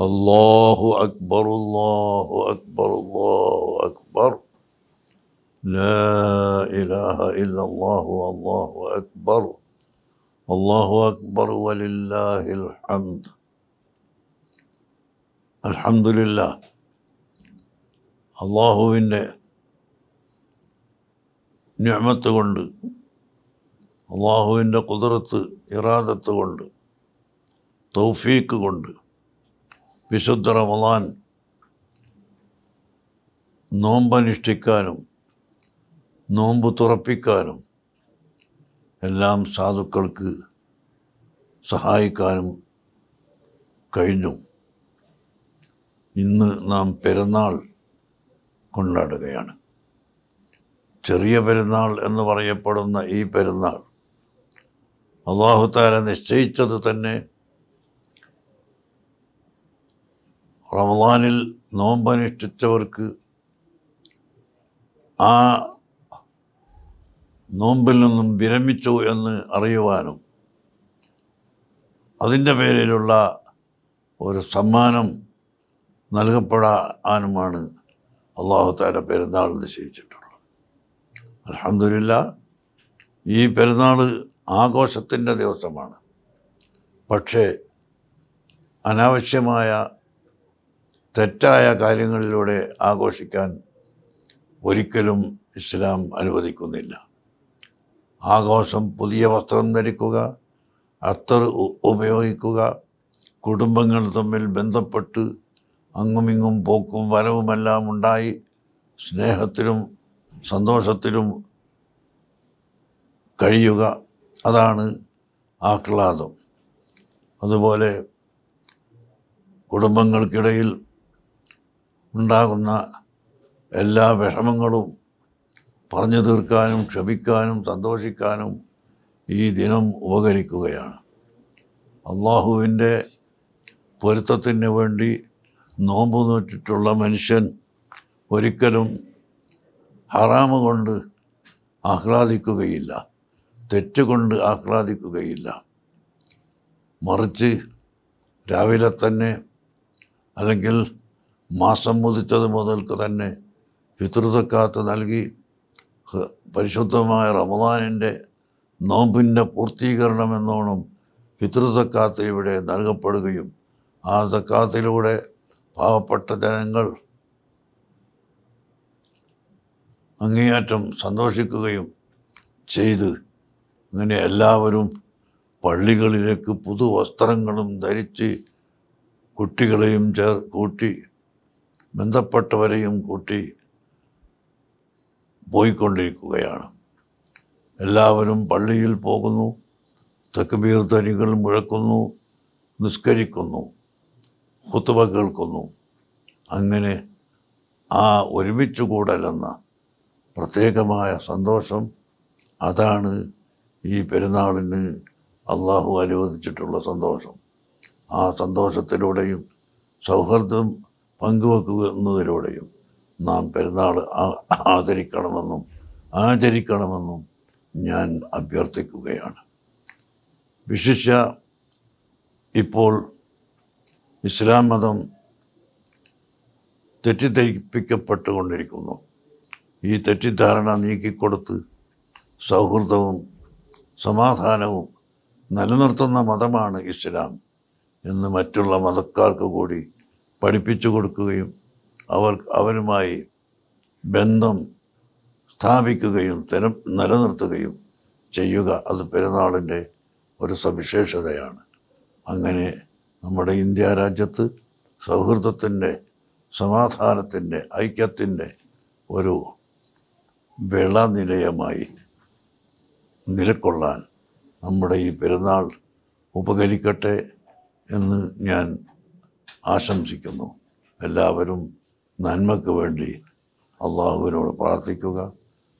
الله أكبر الله أكبر الله أكبر لا إله إلا الله والله أكبر الله أكبر ولله الحمد الحمد لله അള്ളാഹുവിൻ്റെ ഞമത്ത് കൊണ്ട് അള്ളാഹുവിൻ്റെ കുതിരത്ത് ഇറാദത്ത് കൊണ്ട് തൗഫീക്ക് കൊണ്ട് വിശുദ്ധ റമദാൻ നോമ്പനുഷ്ഠിക്കാനും നോമ്പ് തുറപ്പിക്കാനും എല്ലാം സാധുക്കൾക്ക് സഹായിക്കാനും കഴിഞ്ഞു ഇന്ന് നാം പെരുന്നാൾ കൊണ്ടാടുകയാണ് ചെറിയ പെരുന്നാൾ എന്ന് പറയപ്പെടുന്ന ഈ പെരുന്നാൾ അള്ളാഹുത്താര നിശ്ചയിച്ചത് തന്നെ റമദാനിൽ നോമ്പനുഷ്ഠിച്ചവർക്ക് ആ നോമ്പിൽ നിന്നും വിരമിച്ചു എന്ന് അറിയുവാനും അതിൻ്റെ പേരിലുള്ള ഒരു സമ്മാനം നൽകപ്പെടാനുമാണ് അള്ളാഹുത്താല പെരുന്നാൾ നിശ്ചയിച്ചിട്ടുള്ളത് അലഹമില്ല ഈ പെരുന്നാൾ ആഘോഷത്തിൻ്റെ ദിവസമാണ് പക്ഷേ അനാവശ്യമായ തെറ്റായ കാര്യങ്ങളിലൂടെ ആഘോഷിക്കാൻ ഒരിക്കലും ഇസ്ലാം അനുവദിക്കുന്നില്ല ആഘോഷം പുതിയ വസ്ത്രം ധരിക്കുക അത്തർ ഉപയോഗിക്കുക കുടുംബങ്ങൾ തമ്മിൽ ബന്ധപ്പെട്ട് അങ്ങുമിങ്ങും പോക്കും വരവുമെല്ലാം ഉണ്ടായി സ്നേഹത്തിലും സന്തോഷത്തിലും കഴിയുക അതാണ് ആഹ്ലാദം അതുപോലെ കുടുംബങ്ങൾക്കിടയിൽ ഉണ്ടാകുന്ന എല്ലാ വിഷമങ്ങളും പറഞ്ഞു തീർക്കാനും ക്ഷമിക്കാനും സന്തോഷിക്കാനും ഈ ദിനം ഉപകരിക്കുകയാണ് അള്ളാഹുവിൻ്റെ പൊരുത്തത്തിന് വേണ്ടി നോമ്പ് നോറ്റിട്ടുള്ള മനുഷ്യൻ ഒരിക്കലും ഹറാമ് കൊണ്ട് ആഹ്ലാദിക്കുകയില്ല തെറ്റുകൊണ്ട് ആഹ്ലാദിക്കുകയില്ല മറിച്ച് രാവിലെ തന്നെ അല്ലെങ്കിൽ മാസം മുതിച്ചത് മുതൽക്ക് തന്നെ പിതൃതക്കാത്ത് നൽകി പരിശുദ്ധമായ റമദാനിൻ്റെ നോമ്പിൻ്റെ പൂർത്തീകരണം എന്നോണം പിതൃതക്കാത്ത് ഇവിടെ നൽകപ്പെടുകയും ആ തക്കാത്തിലൂടെ പാവപ്പെട്ട ജനങ്ങൾ അങ്ങേയറ്റം സന്തോഷിക്കുകയും ചെയ്ത് അങ്ങനെ എല്ലാവരും പള്ളികളിലേക്ക് പുതുവസ്ത്രങ്ങളും ധരിച്ച് കുട്ടികളെയും ചേർ കൂട്ടി ബന്ധപ്പെട്ടവരെയും കൂട്ടി പോയിക്കൊണ്ടിരിക്കുകയാണ് എല്ലാവരും പള്ളിയിൽ പോകുന്നു തക്ബീർ തനികൾ മുഴക്കുന്നു നിസ്കരിക്കുന്നു ഹുത്തുവ കേൾക്കുന്നു അങ്ങനെ ആ ഒരുമിച്ച് കൂടലെന്ന പ്രത്യേകമായ സന്തോഷം അതാണ് ഈ പെരുന്നാളിന് അള്ളാഹു അനുവദിച്ചിട്ടുള്ള സന്തോഷം ആ സന്തോഷത്തിലൂടെയും സൗഹൃദം പങ്കുവെക്കുക എന്നതിലൂടെയും നാം പെരുന്നാൾ ആദരിക്കണമെന്നും ആചരിക്കണമെന്നും ഞാൻ അഭ്യർത്ഥിക്കുകയാണ് വിശിഷ്യ ഇപ്പോൾ ഇസ്ലാം മതം തെറ്റിദ്ധരിപ്പിക്കപ്പെട്ടുകൊണ്ടിരിക്കുന്നു ഈ തെറ്റിദ്ധാരണ നീക്കിക്കൊടുത്ത് സൗഹൃദവും സമാധാനവും നിലനിർത്തുന്ന മതമാണ് ഇസ്ലാം എന്ന് മറ്റുള്ള മതക്കാർക്ക് കൂടി പഠിപ്പിച്ചു കൊടുക്കുകയും അവർ അവരുമായി ബന്ധം സ്ഥാപിക്കുകയും തരം നിലനിർത്തുകയും ചെയ്യുക അത് പെരുന്നാളിൻ്റെ ഒരു സവിശേഷതയാണ് അങ്ങനെ നമ്മുടെ ഇന്ത്യ രാജ്യത്ത് സൗഹൃദത്തിൻ്റെ സമാധാനത്തിൻ്റെ ഐക്യത്തിൻ്റെ ഒരു വിളനിലയമായി നിലക്കൊള്ളാൻ നമ്മുടെ ഈ പെരുന്നാൾ ഉപകരിക്കട്ടെ എന്ന് ഞാൻ ആശംസിക്കുന്നു എല്ലാവരും നന്മയ്ക്ക് വേണ്ടി അള്ളാഹുവിനോട് പ്രാർത്ഥിക്കുക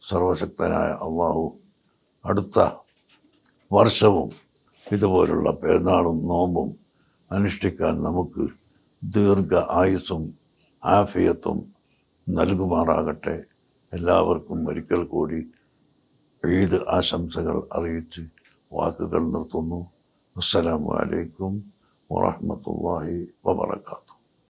സർവശക്തനായ അള്ളാഹു അടുത്ത വർഷവും ഇതുപോലുള്ള പെരുന്നാളും നോമ്പും അനുഷ്ഠിക്കാൻ നമുക്ക് ദീർഘ ആയുസ്സും ആഫിയത്തും നൽകുമാറാകട്ടെ എല്ലാവർക്കും ഒരിക്കൽ കൂടി ഈദ് ആശംസകൾ അറിയിച്ച് വാക്കുകൾ നിർത്തുന്നു അസ്സലാമു അലൈക്കും ورحمۃ اللہ وبرکاتہ